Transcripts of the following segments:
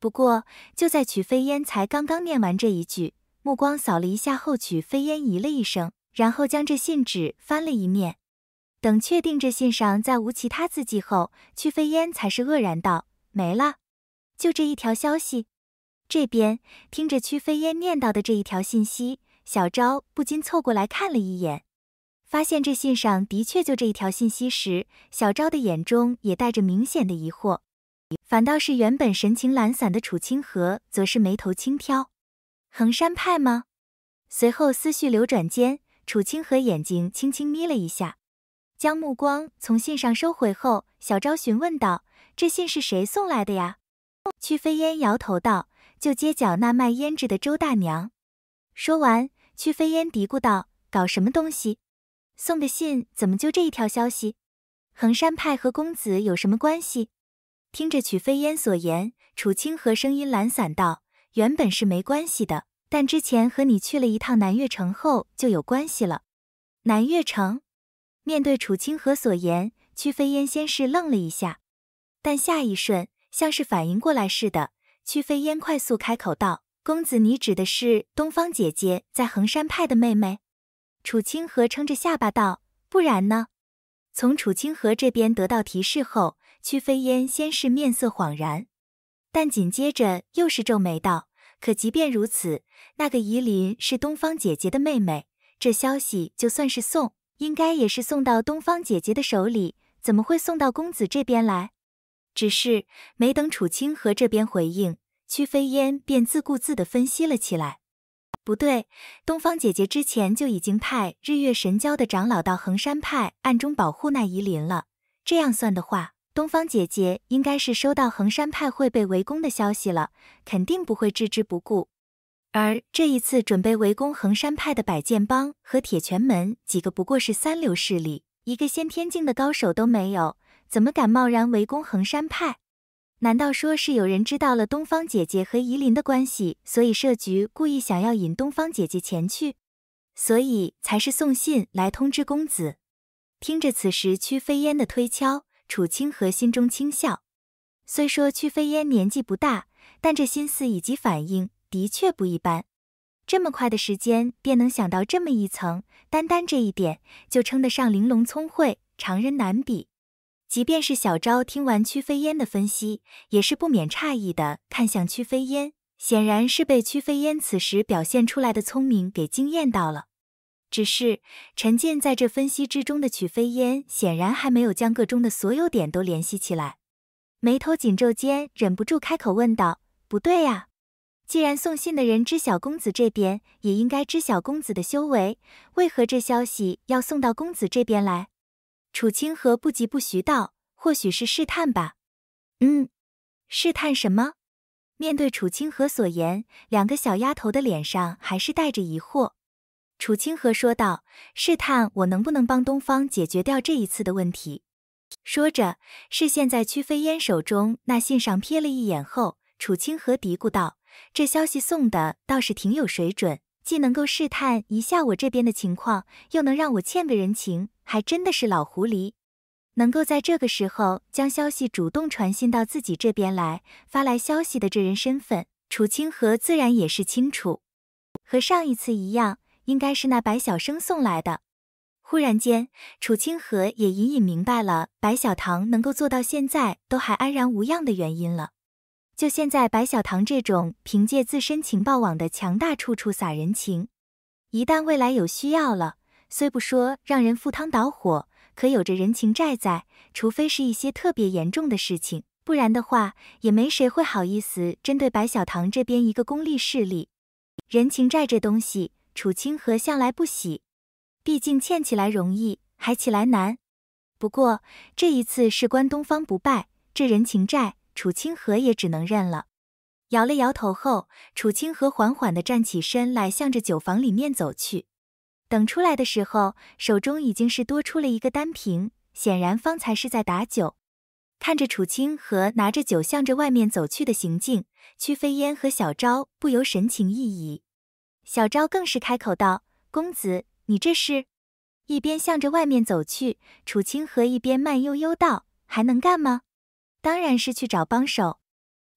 不过，就在曲飞烟才刚刚念完这一句，目光扫了一下后，曲飞烟咦了一声，然后将这信纸翻了一面，等确定这信上再无其他字迹后，曲飞烟才是愕然道：“没了，就这一条消息。”这边听着曲飞烟念到的这一条信息，小昭不禁凑过来看了一眼，发现这信上的确就这一条信息时，小昭的眼中也带着明显的疑惑。反倒是原本神情懒散的楚清河，则是眉头轻挑。衡山派吗？随后思绪流转间，楚清河眼睛轻轻眯了一下，将目光从信上收回后，小昭询问道：“这信是谁送来的呀？”屈飞烟摇头道：“就街角那卖胭脂的周大娘。”说完，屈飞烟嘀咕道：“搞什么东西？送个信怎么就这一条消息？衡山派和公子有什么关系？”听着曲飞烟所言，楚清河声音懒散道：“原本是没关系的，但之前和你去了一趟南岳城后就有关系了。”南岳城。面对楚清河所言，曲飞烟先是愣了一下，但下一瞬像是反应过来似的，曲飞烟快速开口道：“公子，你指的是东方姐姐在衡山派的妹妹？”楚清河撑着下巴道：“不然呢？”从楚清河这边得到提示后。屈飞烟先是面色恍然，但紧接着又是皱眉道：“可即便如此，那个夷陵是东方姐姐的妹妹，这消息就算是送，应该也是送到东方姐姐的手里，怎么会送到公子这边来？”只是没等楚清河这边回应，屈飞烟便自顾自地分析了起来：“不对，东方姐姐之前就已经派日月神教的长老到衡山派暗中保护那夷陵了，这样算的话。”东方姐姐应该是收到衡山派会被围攻的消息了，肯定不会置之不顾。而这一次准备围攻衡山派的百剑帮和铁拳门几个不过是三流势力，一个先天境的高手都没有，怎么敢贸然围攻衡山派？难道说是有人知道了东方姐姐和夷陵的关系，所以设局故意想要引东方姐姐前去，所以才是送信来通知公子？听着，此时屈飞烟的推敲。楚清河心中轻笑，虽说屈飞烟年纪不大，但这心思以及反应的确不一般，这么快的时间便能想到这么一层，单单这一点就称得上玲珑聪慧，常人难比。即便是小昭听完屈飞烟的分析，也是不免诧异的看向屈飞烟，显然是被屈飞烟此时表现出来的聪明给惊艳到了。只是沉浸在这分析之中的曲飞烟显然还没有将个中的所有点都联系起来，眉头紧皱间忍不住开口问道：“不对呀，既然送信的人知晓公子这边，也应该知晓公子的修为，为何这消息要送到公子这边来？”楚清河不疾不徐道：“或许是试探吧。”“嗯，试探什么？”面对楚清河所言，两个小丫头的脸上还是带着疑惑。楚清河说道：“试探我能不能帮东方解决掉这一次的问题。”说着，视线在屈飞烟手中那信上瞥了一眼后，楚清河嘀咕道：“这消息送的倒是挺有水准，既能够试探一下我这边的情况，又能让我欠个人情，还真的是老狐狸，能够在这个时候将消息主动传信到自己这边来发来消息的这人身份，楚清河自然也是清楚，和上一次一样。”应该是那白小生送来的。忽然间，楚清河也隐隐明白了白小棠能够做到现在都还安然无恙的原因了。就现在，白小棠这种凭借自身情报网的强大，处处撒人情。一旦未来有需要了，虽不说让人赴汤蹈火，可有着人情债在，除非是一些特别严重的事情，不然的话，也没谁会好意思针对白小棠这边一个功利势力。人情债这东西。楚清河向来不喜，毕竟欠起来容易，还起来难。不过这一次事关东方不败，这人情债，楚清河也只能认了。摇了摇头后，楚清河缓缓地站起身来，向着酒房里面走去。等出来的时候，手中已经是多出了一个单瓶，显然方才是在打酒。看着楚清河拿着酒向着外面走去的行径，屈飞烟和小昭不由神情异异。小昭更是开口道：“公子，你这是……”一边向着外面走去，楚清河一边慢悠悠道：“还能干吗？当然是去找帮手。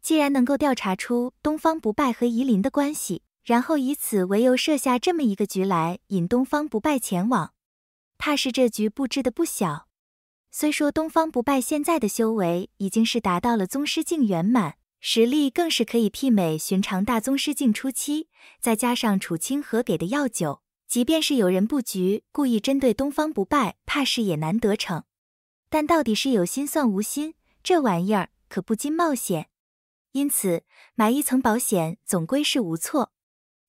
既然能够调查出东方不败和夷陵的关系，然后以此为由设下这么一个局来引东方不败前往，怕是这局布置的不小。虽说东方不败现在的修为已经是达到了宗师境圆满。”实力更是可以媲美寻常大宗师境初期，再加上楚清河给的药酒，即便是有人布局故意针对东方不败，怕是也难得逞。但到底是有心算无心，这玩意儿可不禁冒险，因此买一层保险总归是无错。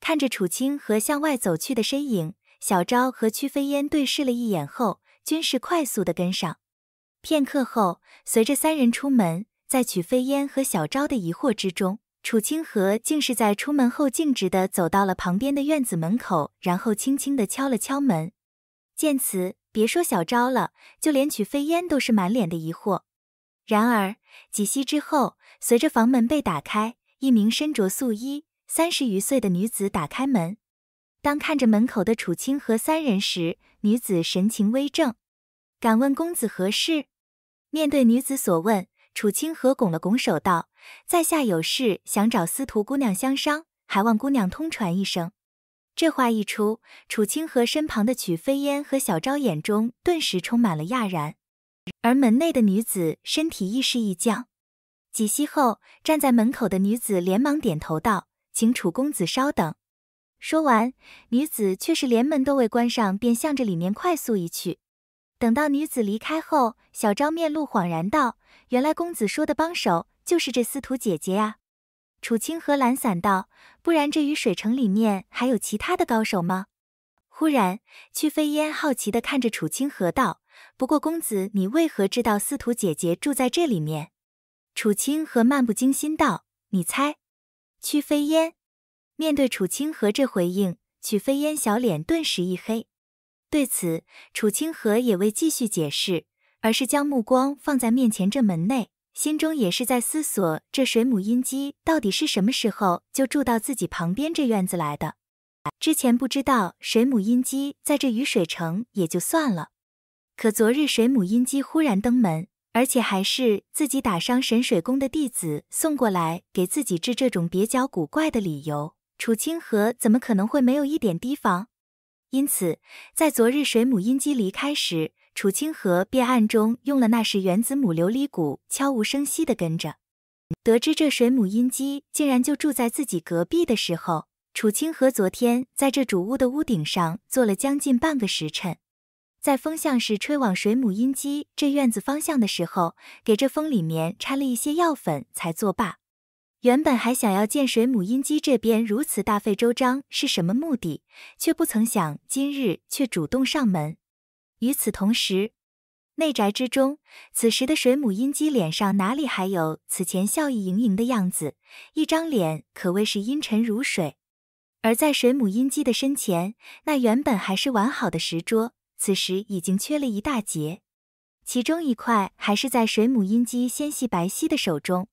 看着楚清河向外走去的身影，小昭和曲飞烟对视了一眼后，均是快速的跟上。片刻后，随着三人出门。在曲飞烟和小昭的疑惑之中，楚清河竟是在出门后径直的走到了旁边的院子门口，然后轻轻的敲了敲门。见此，别说小昭了，就连曲飞烟都是满脸的疑惑。然而几息之后，随着房门被打开，一名身着素衣、三十余岁的女子打开门。当看着门口的楚清河三人时，女子神情微正，敢问公子何事？面对女子所问。楚清河拱了拱手道：“在下有事想找司徒姑娘相商，还望姑娘通传一声。”这话一出，楚清河身旁的曲飞烟和小昭眼中顿时充满了讶然，而门内的女子身体亦是一僵。几息后，站在门口的女子连忙点头道：“请楚公子稍等。”说完，女子却是连门都未关上，便向着里面快速移去。等到女子离开后，小昭面露恍然道：“原来公子说的帮手就是这司徒姐姐呀。”楚清河懒散道：“不然这雨水城里面还有其他的高手吗？”忽然，曲飞烟好奇地看着楚清河道：“不过公子，你为何知道司徒姐姐住在这里面？”楚清河漫不经心道：“你猜。”曲飞烟面对楚清河这回应，曲飞烟小脸顿时一黑。对此，楚清河也未继续解释，而是将目光放在面前这门内，心中也是在思索这水母阴姬到底是什么时候就住到自己旁边这院子来的。之前不知道水母阴姬在这雨水城也就算了，可昨日水母阴姬忽然登门，而且还是自己打伤神水宫的弟子送过来给自己治这种蹩脚古怪的理由，楚清河怎么可能会没有一点提防？因此，在昨日水母音机离开时，楚清河便暗中用了那时原子母琉璃骨，悄无声息的跟着。得知这水母音机竟然就住在自己隔壁的时候，楚清河昨天在这主屋的屋顶上坐了将近半个时辰，在风向是吹往水母阴基这院子方向的时候，给这风里面掺了一些药粉，才作罢。原本还想要见水母音姬这边如此大费周章，是什么目的？却不曾想今日却主动上门。与此同时，内宅之中，此时的水母音姬脸上哪里还有此前笑意盈盈的样子？一张脸可谓是阴沉如水。而在水母音姬的身前，那原本还是完好的石桌，此时已经缺了一大截，其中一块还是在水母音姬纤细白皙的手中。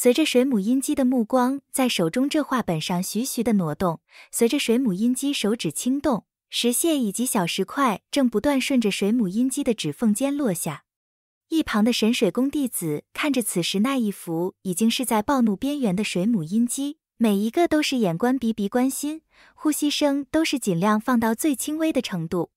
随着水母音机的目光在手中这画本上徐徐的挪动，随着水母音机手指轻动，石屑以及小石块正不断顺着水母音机的指缝间落下。一旁的神水宫弟子看着此时那一幅已经是在暴怒边缘的水母音机，每一个都是眼观鼻鼻观心，呼吸声都是尽量放到最轻微的程度，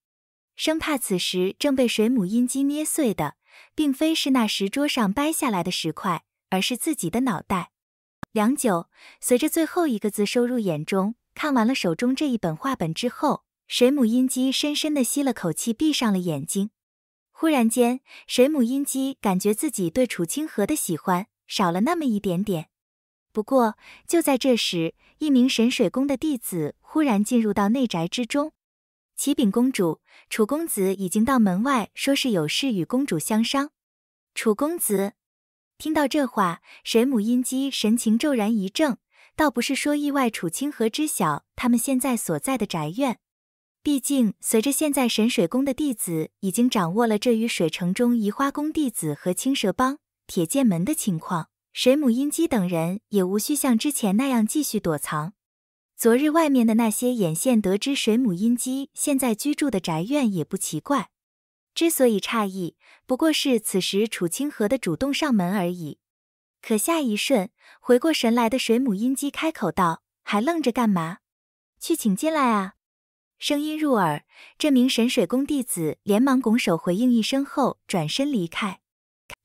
生怕此时正被水母音机捏碎的，并非是那石桌上掰下来的石块。而是自己的脑袋。良久，随着最后一个字收入眼中，看完了手中这一本画本之后，水母音姬深深的吸了口气，闭上了眼睛。忽然间，水母音姬感觉自己对楚清河的喜欢少了那么一点点。不过，就在这时，一名神水宫的弟子忽然进入到内宅之中：“启禀公主，楚公子已经到门外，说是有事与公主相商。”楚公子。听到这话，水母阴姬神情骤然一怔，倒不是说意外楚清河知晓他们现在所在的宅院，毕竟随着现在神水宫的弟子已经掌握了这与水城中移花宫弟子和青蛇帮、铁剑门的情况，水母阴姬等人也无需像之前那样继续躲藏。昨日外面的那些眼线得知水母阴姬现在居住的宅院，也不奇怪。之所以诧异，不过是此时楚清河的主动上门而已。可下一瞬，回过神来的水母音姬开口道：“还愣着干嘛？去请进来啊！”声音入耳，这名神水宫弟子连忙拱手回应一声后，转身离开。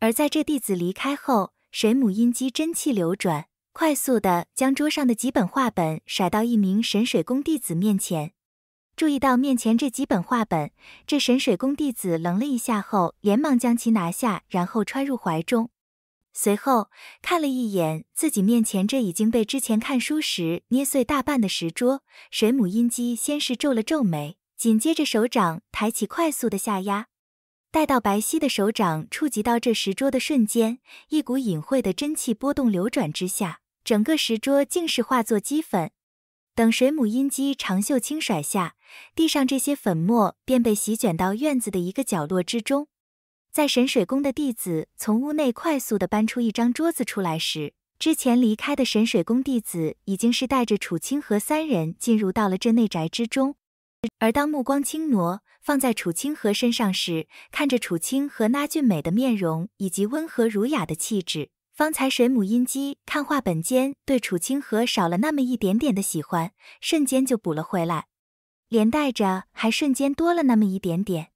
而在这弟子离开后，水母音姬真气流转，快速的将桌上的几本画本甩到一名神水宫弟子面前。注意到面前这几本画本，这神水宫弟子愣了一下后，连忙将其拿下，然后揣入怀中。随后看了一眼自己面前这已经被之前看书时捏碎大半的石桌，水母音姬先是皱了皱眉，紧接着手掌抬起，快速的下压。待到白皙的手掌触及到这石桌的瞬间，一股隐晦的真气波动流转之下，整个石桌竟是化作齑粉。等水母音姬长袖轻甩下。地上这些粉末便被席卷到院子的一个角落之中。在神水宫的弟子从屋内快速的搬出一张桌子出来时，之前离开的神水宫弟子已经是带着楚清河三人进入到了这内宅之中。而当目光轻挪放在楚清河身上时，看着楚清河那俊美的面容以及温和儒雅的气质，方才水母音姬看画本间对楚清河少了那么一点点的喜欢，瞬间就补了回来。连带着还瞬间多了那么一点点，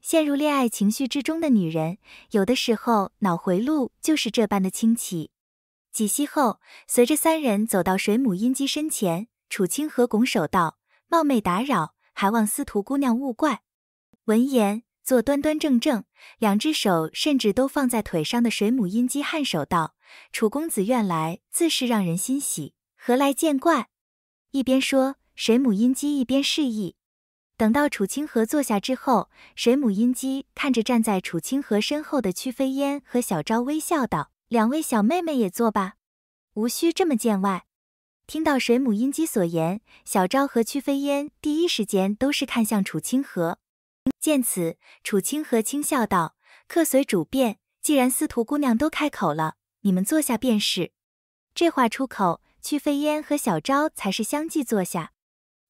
陷入恋爱情绪之中的女人，有的时候脑回路就是这般的清奇。几息后，随着三人走到水母音姬身前，楚清河拱手道：“冒昧打扰，还望司徒姑娘勿怪。”闻言，坐端端正正，两只手甚至都放在腿上的水母音姬颔首道：“楚公子愿来，自是让人欣喜，何来见怪？”一边说。水母音姬一边示意，等到楚清河坐下之后，水母音姬看着站在楚清河身后的曲飞烟和小昭，微笑道：“两位小妹妹也坐吧，无需这么见外。”听到水母音姬所言，小昭和曲飞烟第一时间都是看向楚清河。见此，楚清河轻笑道：“客随主便，既然司徒姑娘都开口了，你们坐下便是。”这话出口，曲飞烟和小昭才是相继坐下。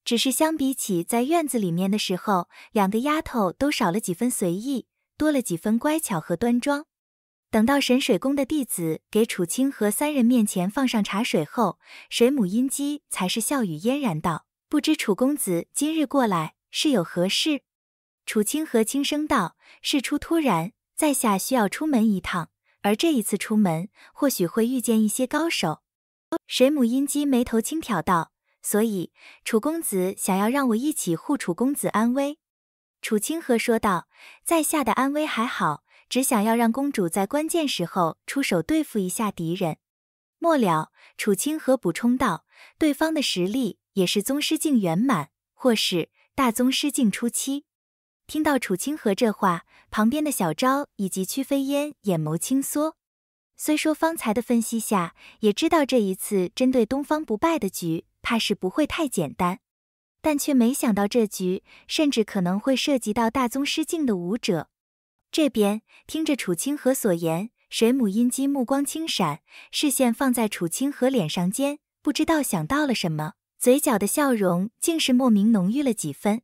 只是相比起在院子里面的时候，两个丫头都少了几分随意，多了几分乖巧和端庄。等到神水宫的弟子给楚清河三人面前放上茶水后，水母音姬才是笑语嫣然道：“不知楚公子今日过来是有何事？”楚清河轻声道：“事出突然，在下需要出门一趟，而这一次出门或许会遇见一些高手。”水母音姬眉头轻挑道。所以，楚公子想要让我一起护楚公子安危。”楚清河说道，“在下的安危还好，只想要让公主在关键时候出手对付一下敌人。”末了，楚清河补充道：“对方的实力也是宗师境圆满，或是大宗师境初期。”听到楚清河这话，旁边的小昭以及屈飞烟眼眸轻缩。虽说方才的分析下，也知道这一次针对东方不败的局。怕是不会太简单，但却没想到这局甚至可能会涉及到大宗师境的武者。这边听着楚清河所言，水母阴姬目光轻闪，视线放在楚清河脸上间，不知道想到了什么，嘴角的笑容竟是莫名浓郁了几分。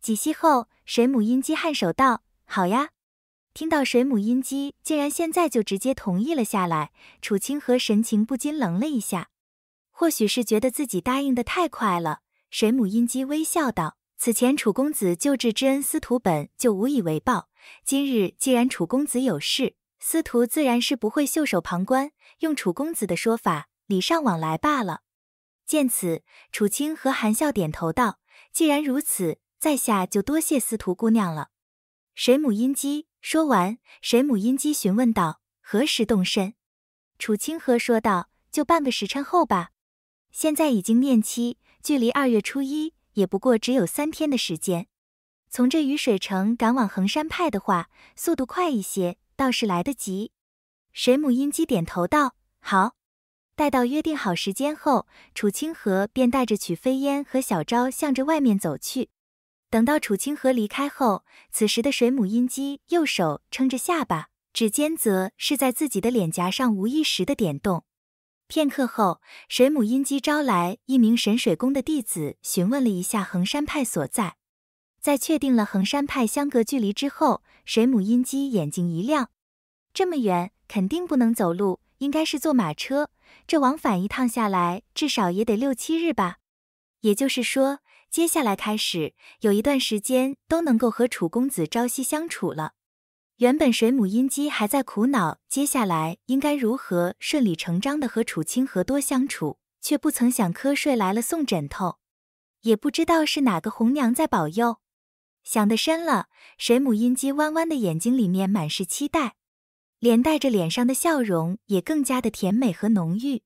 几息后，水母阴姬颔首道：“好呀。”听到水母阴姬竟然现在就直接同意了下来，楚清河神情不禁愣了一下。或许是觉得自己答应的太快了，水母音姬微笑道：“此前楚公子救治之恩，司徒本就无以为报。今日既然楚公子有事，司徒自然是不会袖手旁观。用楚公子的说法，礼尚往来罢了。”见此，楚清河含笑点头道：“既然如此，在下就多谢司徒姑娘了。”水母音姬说完，水母音姬询问道：“何时动身？”楚清河说道：“就半个时辰后吧。”现在已经面期，距离二月初一也不过只有三天的时间。从这雨水城赶往衡山派的话，速度快一些倒是来得及。水母音姬点头道：“好。”待到约定好时间后，楚清河便带着曲飞烟和小昭向着外面走去。等到楚清河离开后，此时的水母音姬右手撑着下巴，指尖则是在自己的脸颊上无意识的点动。片刻后，水母因姬招来一名神水宫的弟子，询问了一下衡山派所在。在确定了衡山派相隔距离之后，水母因姬眼睛一亮：这么远，肯定不能走路，应该是坐马车。这往返一趟下来，至少也得六七日吧。也就是说，接下来开始有一段时间都能够和楚公子朝夕相处了。原本水母音姬还在苦恼接下来应该如何顺理成章的和楚清河多相处，却不曾想瞌睡来了送枕头，也不知道是哪个红娘在保佑。想得深了，水母音姬弯弯的眼睛里面满是期待，连带着脸上的笑容也更加的甜美和浓郁。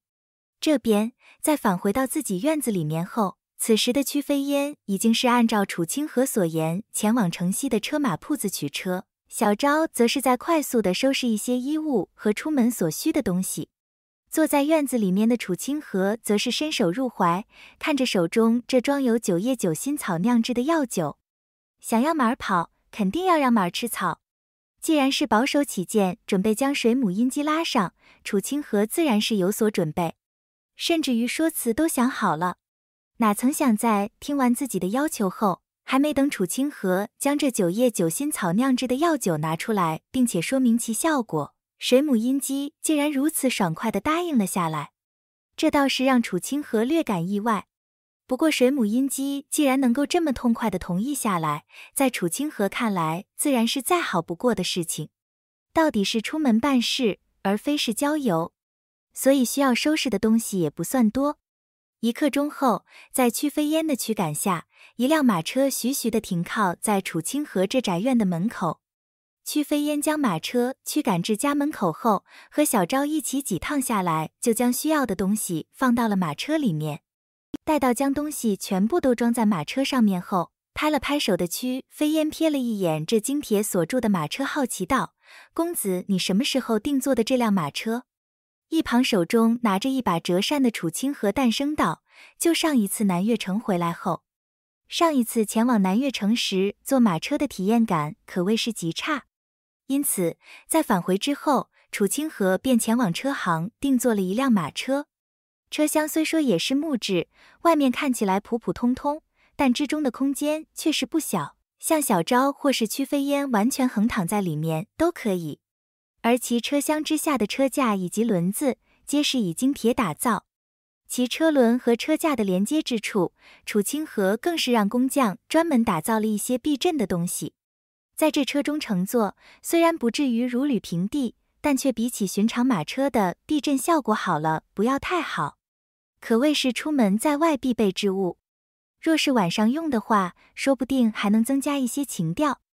这边在返回到自己院子里面后，此时的屈飞烟已经是按照楚清河所言前往城西的车马铺子取车。小昭则是在快速的收拾一些衣物和出门所需的东西。坐在院子里面的楚清河则是伸手入怀，看着手中这装有九叶九心草酿制的药酒。想要马儿跑，肯定要让马儿吃草。既然是保守起见，准备将水母阴鸡拉上，楚清河自然是有所准备，甚至于说辞都想好了。哪曾想在听完自己的要求后，还没等楚清河将这九叶九心草酿制的药酒拿出来，并且说明其效果，水母音姬竟然如此爽快地答应了下来，这倒是让楚清河略感意外。不过水母音姬既然能够这么痛快地同意下来，在楚清河看来自然是再好不过的事情。到底是出门办事，而非是郊游，所以需要收拾的东西也不算多。一刻钟后，在屈飞烟的驱赶下。一辆马车徐徐的停靠在楚清河这宅院的门口。屈飞烟将马车驱赶至家门口后，和小昭一起几趟下来，就将需要的东西放到了马车里面。待到将东西全部都装在马车上面后，拍了拍手的屈飞烟瞥了一眼这精铁锁住的马车，好奇道：“公子，你什么时候定做的这辆马车？”一旁手中拿着一把折扇的楚清河淡声道：“就上一次南越城回来后。”上一次前往南岳城时，坐马车的体验感可谓是极差，因此在返回之后，楚清河便前往车行定做了一辆马车。车厢虽说也是木质，外面看起来普普通通，但之中的空间确实不小，像小昭或是屈飞烟完全横躺在里面都可以。而其车厢之下的车架以及轮子皆是以精铁打造。其车轮和车架的连接之处，楚清河更是让工匠专门打造了一些避震的东西。在这车中乘坐，虽然不至于如履平地，但却比起寻常马车的避震效果好了不要太好，可谓是出门在外必备之物。若是晚上用的话，说不定还能增加一些情调。